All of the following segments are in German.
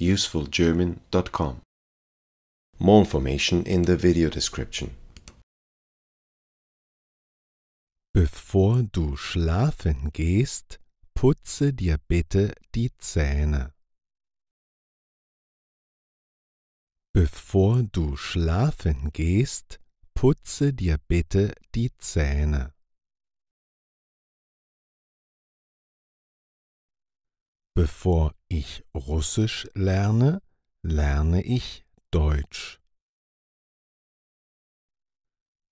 usefulgerman.com. More information in the video description. Bevor du schlafen gehst, putze dir bitte die Zähne. Bevor du schlafen gehst, putze dir bitte die Zähne. Bevor ich Russisch lerne, lerne ich Deutsch.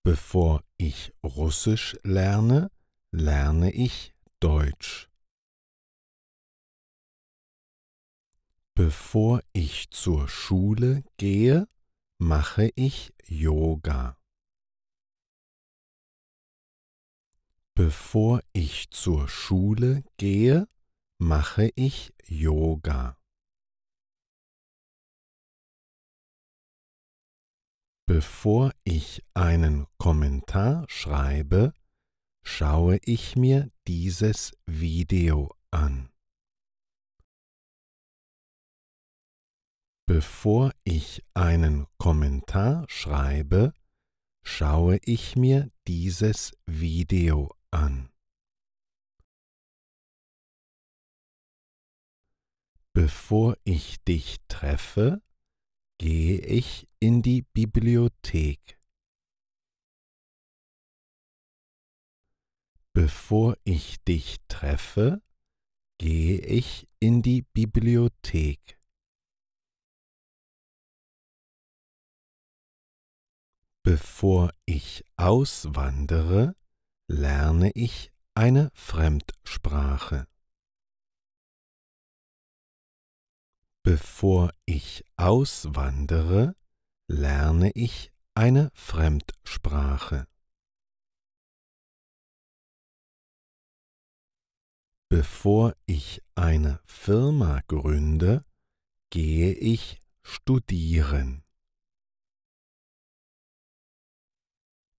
Bevor ich Russisch lerne, lerne ich Deutsch. Bevor ich zur Schule gehe, mache ich Yoga. Bevor ich zur Schule gehe, mache ich Yoga? Bevor ich einen Kommentar schreibe, schaue ich mir dieses Video an. Bevor ich einen Kommentar schreibe, schaue ich mir dieses Video an. Bevor ich dich treffe, gehe ich in die Bibliothek. Bevor ich dich treffe, gehe ich in die Bibliothek. Bevor ich auswandere, lerne ich eine Fremdsprache. Bevor ich auswandere, lerne ich eine Fremdsprache. Bevor ich eine Firma gründe, gehe ich studieren.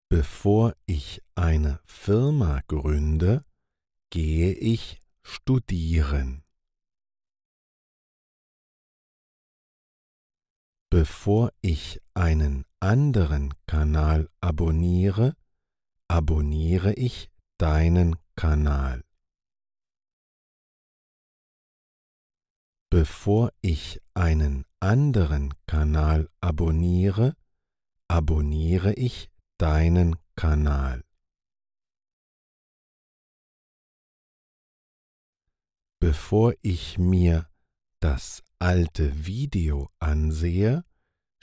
Bevor ich eine Firma gründe, gehe ich studieren. Bevor ich einen anderen Kanal abonniere, abonniere ich deinen Kanal. Bevor ich einen anderen Kanal abonniere, abonniere ich deinen Kanal. Bevor ich mir das alte Video ansehe,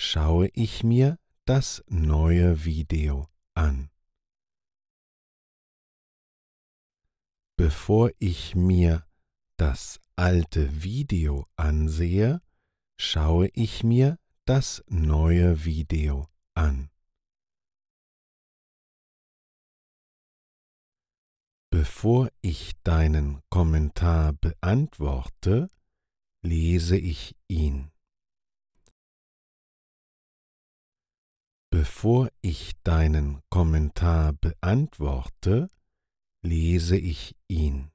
schaue ich mir das neue Video an. Bevor ich mir das alte Video ansehe, schaue ich mir das neue Video an. Bevor ich deinen Kommentar beantworte, lese ich ihn. Bevor ich deinen Kommentar beantworte, lese ich ihn.